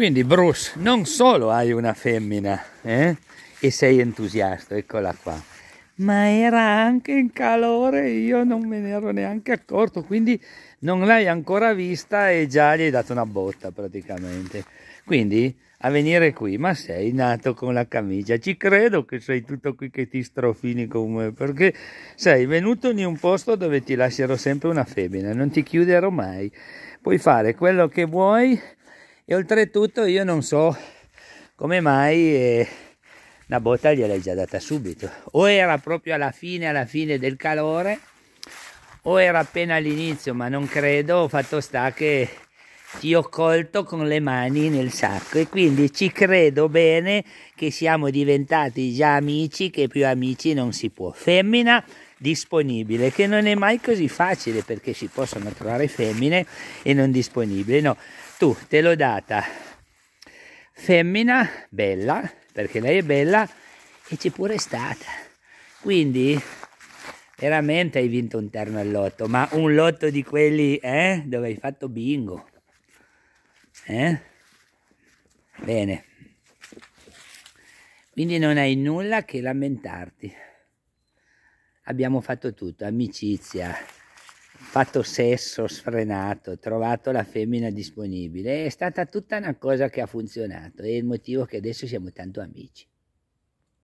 Quindi Bruce, non solo hai una femmina eh? e sei entusiasta, eccola qua, ma era anche in calore e io non me ne ero neanche accorto, quindi non l'hai ancora vista e già gli hai dato una botta praticamente. Quindi a venire qui, ma sei nato con la camicia, ci credo che sei tutto qui che ti strofini come, perché sei venuto in un posto dove ti lascerò sempre una femmina, non ti chiuderò mai, puoi fare quello che vuoi e oltretutto io non so come mai eh, la botta gliel'hai già data subito o era proprio alla fine alla fine del calore o era appena all'inizio ma non credo fatto sta che ti ho colto con le mani nel sacco e quindi ci credo bene che siamo diventati già amici che più amici non si può femmina disponibile, che non è mai così facile perché si possono trovare femmine e non disponibili. No, tu te l'ho data femmina bella, perché lei è bella e c'è pure stata. Quindi veramente hai vinto un terno al lotto, ma un lotto di quelli eh, dove hai fatto bingo. Eh? Bene. Quindi non hai nulla che lamentarti abbiamo fatto tutto, amicizia, fatto sesso sfrenato, trovato la femmina disponibile, è stata tutta una cosa che ha funzionato e il motivo che adesso siamo tanto amici.